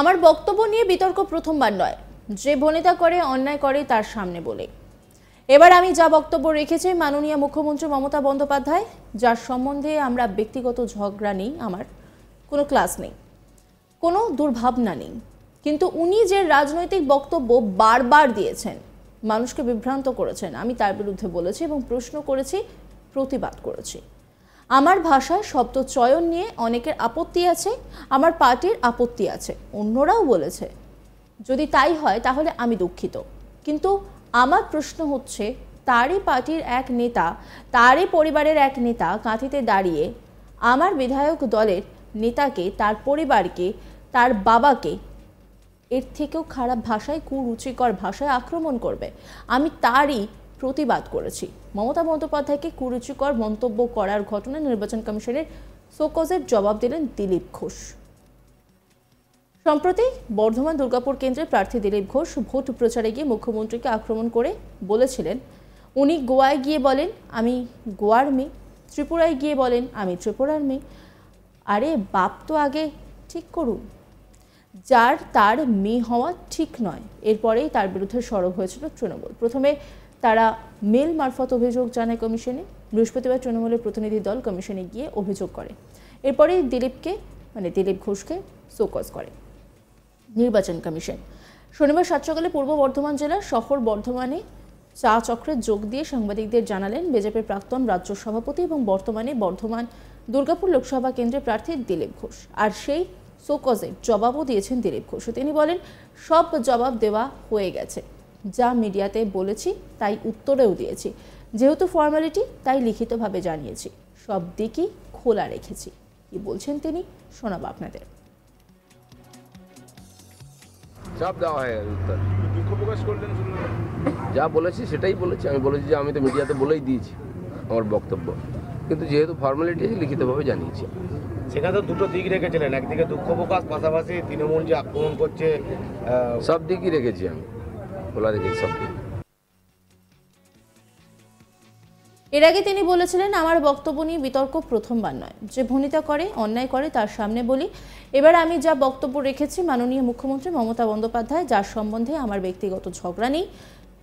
আমার বক্তব্য নিয়ে বিতর্ক প্রথমবার নয় যে বনিতা করে অন্যায় করে তার সামনে বলে এবার আমি যা বক্তব্য রেখেছি মাননীয় মুখ্যমন্ত্রী মমতা বন্দ্যোপাধ্যায় যার সম্বন্ধে আমরা ব্যক্তিগত ঝগড়া নেই আমার কোনো ক্লাস নেই কোনো দুর্ভাবনা নেই কিন্তু উনি যে রাজনৈতিক বক্তব্য বারবার দিয়েছেন মানুষকে বিভ্রান্ত করেছেন আমি তার বিরুদ্ধে বলেছি এবং প্রশ্ন করেছি প্রতিবাদ করেছি আমার ভাষায় শব্দ চয়ন নিয়ে অনেকের আপত্তি আছে আমার পার্টির আপত্তি আছে অন্যরাও বলেছে যদি তাই হয় তাহলে আমি দুঃখিত কিন্তু আমার প্রশ্ন হচ্ছে তারই পার্টির এক নেতা তারই পরিবারের এক নেতা কাঁথিতে দাঁড়িয়ে আমার বিধায়ক দলের নেতাকে তার পরিবারকে তার বাবাকে এর থেকেও খারাপ ভাষায় কুরুচিকর ভাষায় আক্রমণ করবে আমি তারই প্রতিবাদ করেছি মমতা বন্দ্যোপাধ্যায়কে কুরুচিকর মন্তব্য করার ঘটনায় নির্বাচন কমিশনের সোকজের জবাব দিলেন দিলীপ ঘোষ সম্প্রতি বর্ধমান দুর্গাপুর কেন্দ্রে প্রার্থী দিলীপ ঘোষ ভোট প্রচারে গিয়ে মুখ্যমন্ত্রীকে আক্রমণ করে বলেছিলেন উনি গোয়ায় গিয়ে বলেন আমি গোয়ার মেয়ে ত্রিপুরায় গিয়ে বলেন আমি ত্রিপুরার মেয়ে আরে বাপ তো আগে ঠিক করুন যার তার মেয়ে হওয়া ঠিক নয় এরপরেই তার বিরুদ্ধে সরব হয়েছিল তৃণমূল প্রথমে তারা মেল মারফত অভিযোগ জানায় কমিশনে বৃহস্পতিবার তৃণমূলের প্রতিনিধি দল কমিশনে গিয়ে অভিযোগ করে এরপরে দিলীপকে মানে দিলীপ ঘোষকে সোকজ করে নির্বাচন কমিশন শনিবার সাত সকালে পূর্ব বর্ধমান জেলার শহর বর্ধমানে চা চক্রে যোগ দিয়ে সাংবাদিকদের জানালেন বিজেপির প্রাক্তন রাজ্য সভাপতি এবং বর্তমানে বর্ধমান দুর্গাপুর লোকসভা কেন্দ্রে প্রার্থী দিলীপ ঘোষ আর সেই সোকজের জবাবও দিয়েছেন দিলীপ ঘোষ তিনি বলেন সব জবাব দেওয়া হয়ে গেছে যা মিডিয়াতে বলেছি তাই উত্তরেও দিয়েছি যেহেতু ফর্মালিটি তাই লিখিতভাবে জানিয়েছি সব দিকই খোলা রেখেছি কি বলছেন তিনি শোনাব আপনাদের চাপ দেওয়া হয় দুঃখ প্রকাশ করলেন যা বলেছি সেটাই বলেছি আমি বলেছি যে আমি তো মিডিয়াতে বলেই দিয়েছি আমার বক্তব্য কিন্তু যেহেতু ফর্মালিটি লিখিতভাবে জানিয়েছি সেখানে তো দুটো দিক রেখেছিলেন একদিকে দুঃখ প্রকাশ পাশাপাশি তৃণমূল যে আক্রমণ করছে সব দিকই রেখেছি আমি খোলা রেখেছি সবকে এর আগে তিনি বলেছিলেন আমার বক্তব্য নিয়ে বিতর্ক প্রথমবার নয় যে ভনিতা করে অন্যায় করে তার সামনে বলি এবার আমি যা বক্তব্য রেখেছি মাননীয় মুখ্যমন্ত্রী মমতা বন্দ্যোপাধ্যায় যার সম্বন্ধে আমার ব্যক্তিগত ঝগড়া নেই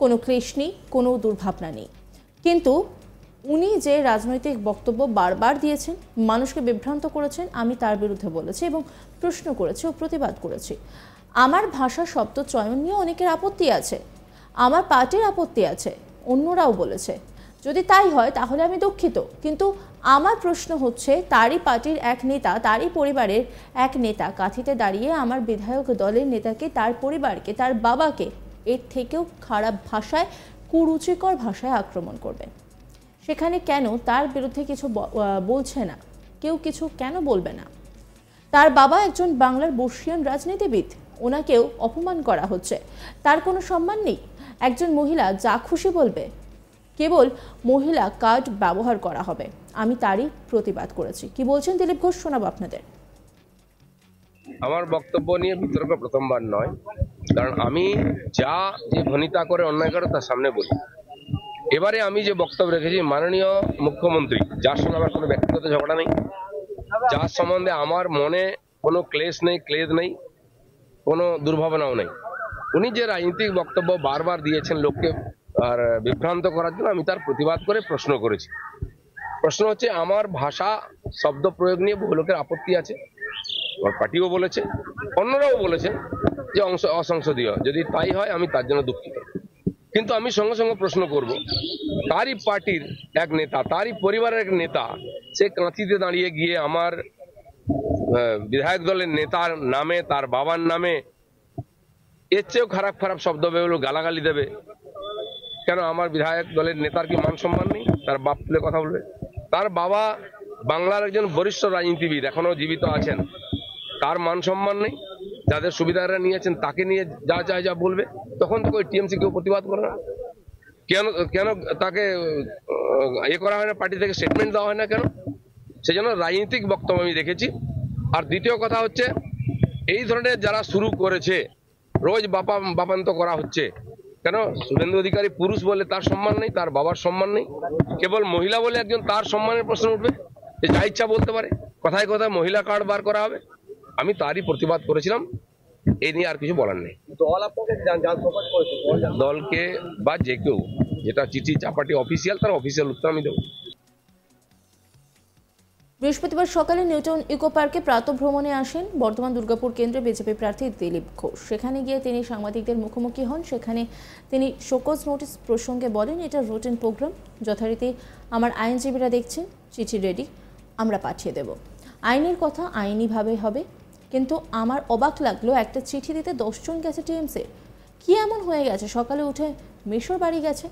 কোনো ক্লেশ নেই কোনো দুর্ভাবনা নেই কিন্তু উনি যে রাজনৈতিক বক্তব্য বারবার দিয়েছেন মানুষকে বিভ্রান্ত করেছেন আমি তার বিরুদ্ধে বলেছি এবং প্রশ্ন করেছি ও প্রতিবাদ করেছি আমার ভাষা শব্দ চয়ন নিয়ে অনেকের আপত্তি আছে আমার পার্টির আপত্তি আছে অন্যরাও বলেছে যদি তাই হয় তাহলে আমি দুঃখিত কিন্তু আমার প্রশ্ন হচ্ছে তারই পার্টির এক নেতা তারই পরিবারের এক নেতা কাঁথিতে দাঁড়িয়ে আমার বিধায়ক দলের নেতাকে তার পরিবারকে তার বাবাকে এর থেকেও খারাপ ভাষায় কুরুচিকর ভাষায় আক্রমণ করবে সেখানে কেন তার বিরুদ্ধে কিছু বলছে না কেউ কিছু কেন বলবে না তার বাবা একজন বাংলার বর্ষিয়ান রাজনীতিবিদ ওনাকেও অপমান করা হচ্ছে তার কোনো সম্মান নেই একজন মহিলা যা খুশি বলবে কেবল মহিলা কার্ড ব্যবহার করা হবে আমি তারই প্রতিবাদ করেছি কি বলছেন দিলীপ ঘোষ শোনাবো আপনাদের আমার বক্তব্য নিয়ে বিতর্ক প্রথমবার নয় কারণ আমি যা যে ভনিতা করে অন্যায় করে তার সামনে বলি এবারে আমি যে বক্তব্য রেখেছি মাননীয় মুখ্যমন্ত্রী যার সঙ্গে আমার কোনো ব্যক্তিগত ঝগড়া নেই যার সম্বন্ধে আমার মনে কোনো ক্লেশ নেই ক্লেদ নেই কোনো দুর্ভাবনাও নেই উনি যে রাজনীতিক বক্তব্য বারবার দিয়েছেন লোককে আর বিভ্রান্ত করার জন্য আমি তার প্রতিবাদ করে প্রশ্ন করেছি প্রশ্ন হচ্ছে আমার ভাষা শব্দ প্রয়োগ নিয়ে বহু লোকের আপত্তি আছে আমার পার্টিও বলেছে অন্যরাও বলেছে যে অংশ অসংসদীয় যদি তাই হয় আমি তার জন্য দুঃখিত কিন্তু আমি সঙ্গে সঙ্গে প্রশ্ন করব তারই পার্টির এক নেতা তারই পরিবারের এক নেতা সে কাঁথিতে দাঁড়িয়ে গিয়ে আমার বিধায়ক দলের নেতার নামে তার বাবার নামে এর চেয়েও খারাপ খারাপ শব্দ বেরোলো গালাগালি দেবে কেন আমার বিধায়ক দলের নেতার কি মান সম্মান নেই তার বাপ তুলে কথা বলবে তার বাবা বাংলার একজন বরিষ্ঠ রাজনীতিবিদ এখনও জীবিত আছেন তার মান সম্মান নেই যাদের সুবিধারা নিয়েছেন তাকে নিয়ে যা চায় যা বলবে তখন তো ওই টিএমসি কেউ প্রতিবাদ করে না কেন কেন তাকে এ করা হয় না পার্টি থেকে স্টেটমেন্ট দেওয়া হয় না কেন সেজন্য রাজনৈতিক বক্তব্য আমি দেখেছি আর দ্বিতীয় কথা হচ্ছে এই ধরনের যারা শুরু করেছে রোজ বাপা বাপান্ত করা হচ্ছে কেন সুরেন্দ্র অধিকারী পুরুষ বলে তার সম্মান নেই তার বাবার সম্মান নেই কেবল মহিলা বলে একজন তার সম্মানের প্রশ্ন উঠবে যে যা ইচ্ছা বলতে পারে কথায় কথায় মহিলা কার্ড বার করা হবে আমি তারই প্রতিবাদ করেছিলাম এ নিয়ে আর কিছু বলার নেই দলকে বা যে কেউ যেটা চিঠি চাপাটি অফিসিয়াল তার অফিসিয়াল উত্তর আমি দেবো বৃহস্পতিবার সকালে নিউটন ইকো পার্কে প্রাতভ্রমণে আসেন বর্তমান দুর্গাপুর কেন্দ্রে বিজেপি প্রার্থী দিলীপ ঘোষ সেখানে গিয়ে তিনি সাংবাদিকদের মুখোমুখি হন সেখানে তিনি শোকজ নোটিস প্রসঙ্গে বলেন এটা রুটিন প্রোগ্রাম যথারীতি আমার আইনজীবীরা দেখছেন চিঠি রেডি আমরা পাঠিয়ে দেব আইনের কথা আইনিভাবে হবে কিন্তু আমার অবাক লাগলো একটা চিঠি দিতে দশজন গেছে টিএমসি কি এমন হয়ে গেছে সকালে উঠে মিশর বাড়ি গেছে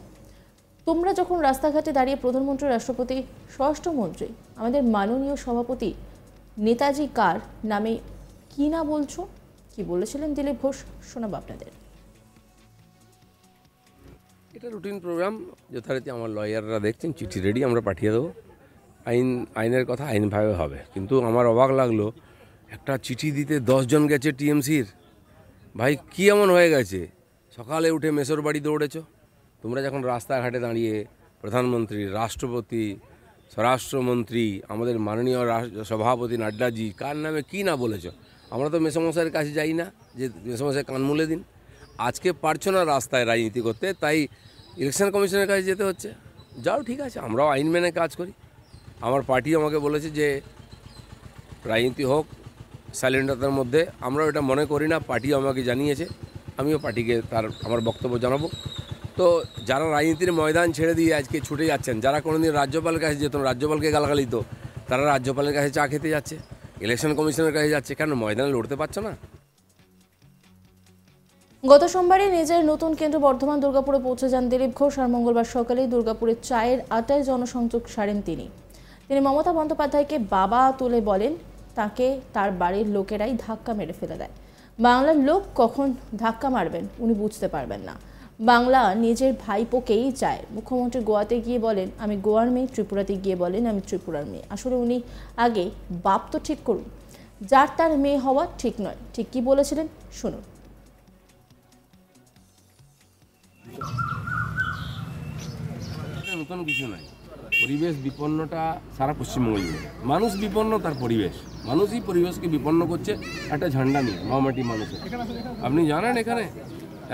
তোমরা যখন রাস্তাঘাটে দাঁড়িয়ে প্রধানমন্ত্রী রাষ্ট্রপতি স্বরাষ্ট্রমন্ত্রী আমাদের মাননীয় সভাপতি নেতাজি কার নামে কি না বলছো কি বলেছিলেন দিলীপ ঘোষ শোনাব আপনাদের এটা রুটিন প্রোগ্রাম যথারীতি আমার লয়াররা দেখছেন চিঠি রেডি আমরা পাঠিয়ে দেবো আইন আইনের কথা আইনভাবে হবে কিন্তু আমার অবাক লাগলো একটা চিঠি দিতে দশজন গেছে টিএমসির ভাই কি এমন হয়ে গেছে সকালে উঠে মেসর বাড়ি দৌড়েছো তোমরা যখন রাস্তাঘাটে দাঁড়িয়ে প্রধানমন্ত্রী রাষ্ট্রপতি স্বরাষ্ট্রমন্ত্রী আমাদের মাননীয় সভাপতি নাড্ডাজি কার নামে কী না বলেছ আমরা তো মেসমশাইয়ের কাছে যাই না যে মেসমশাই কান মুলে দিন আজকে পারছো না রাস্তায় রাজনীতি করতে তাই ইলেকশন কমিশনের কাছে যেতে হচ্ছে যাও ঠিক আছে আমরাও আইন মেনে কাজ করি আমার পার্টি আমাকে বলেছে যে রাজনীতি হোক সাইলেন্টতার মধ্যে আমরাও এটা মনে করি না পার্টি আমাকে জানিয়েছে আমিও পার্টিকে তার আমার বক্তব্য জানাবো তো যারা রাজনীতির ময়দান ছেড়ে দিয়ে আজকে ছুটে যাচ্ছেন যারা কোনোদিন রাজ্যপালের কাছে যেত রাজ্যপালকে গালাগালি তো তারা রাজ্যপালের কাছে চা খেতে যাচ্ছে ইলেকশন কমিশনের কাছে যাচ্ছে কেন ময়দানে লড়তে পারছো না গত সোমবারই নিজের নতুন কেন্দ্র বর্ধমান দুর্গাপুরে পৌঁছে যান দিলীপ ঘোষ আর মঙ্গলবার সকালে দুর্গাপুরে চায়ের আটায় জনসংযোগ সারেন তিনি তিনি মমতা বন্দ্যোপাধ্যায়কে বাবা তুলে বলেন তাকে তার বাড়ির লোকেরাই ধাক্কা মেরে ফেলে দেয় বাংলার লোক কখন ধাক্কা মারবেন উনি বুঝতে পারবেন না বাংলা নিজের ভাইপোকেই চায় মুখ্যমন্ত্রী গোয়াতে গিয়ে বলেন আমি গোয়ার মেয়ে ত্রিপুরাতে গিয়ে বলেন আমি ত্রিপুরার মেয়ে আসলে উনি আগে বাপ তো ঠিক করুন যার তার মেয়ে হওয়া ঠিক নয় ঠিক কি বলেছিলেন শুনুন নতুন কিছু নাই পরিবেশ বিপন্নটা সারা পশ্চিমবঙ্গ জুড়ে মানুষ বিপন্ন তার পরিবেশ মানুষই পরিবেশকে বিপন্ন করছে একটা ঝান্ডা নিয়ে মামাটি মানুষের আপনি জানেন এখানে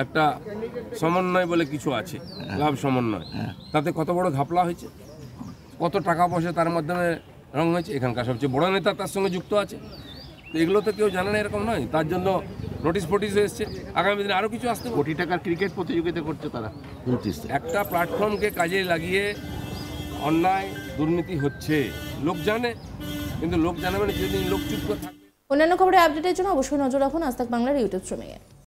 একটা সমন্বয় বলে কিছু আছে হ্যাঁ। লাভ সমন্বয় হ্যাঁ। তাতে কত বড় ঘাপলা হয়েছে কত টাকা পয়সা তার মাধ্যমে রং হয়েছে এখানকার সবচেয়ে বড় নেতা তার সঙ্গে যুক্ত আছে তো এগুলো তো কেউ জানে না এরকম নয় তার জন্য নোটিশ ফোটিশ এসছে আগামী দিনে আরও কিছু আসতে কোটি টাকার ক্রিকেট প্রতিযোগিতা করছে তারা একটা প্ল্যাটফর্মকে কাজে লাগিয়ে অন্যায় দুর্নীতি হচ্ছে লোক জানে কিন্তু লোক জানাবে না মানে যেদিন লোক চুপ করে অন্যান্য খবরের আপডেটের জন্য অবশ্যই নজর রাখুন আজ বাংলার ইউটিউব চ্যানেলে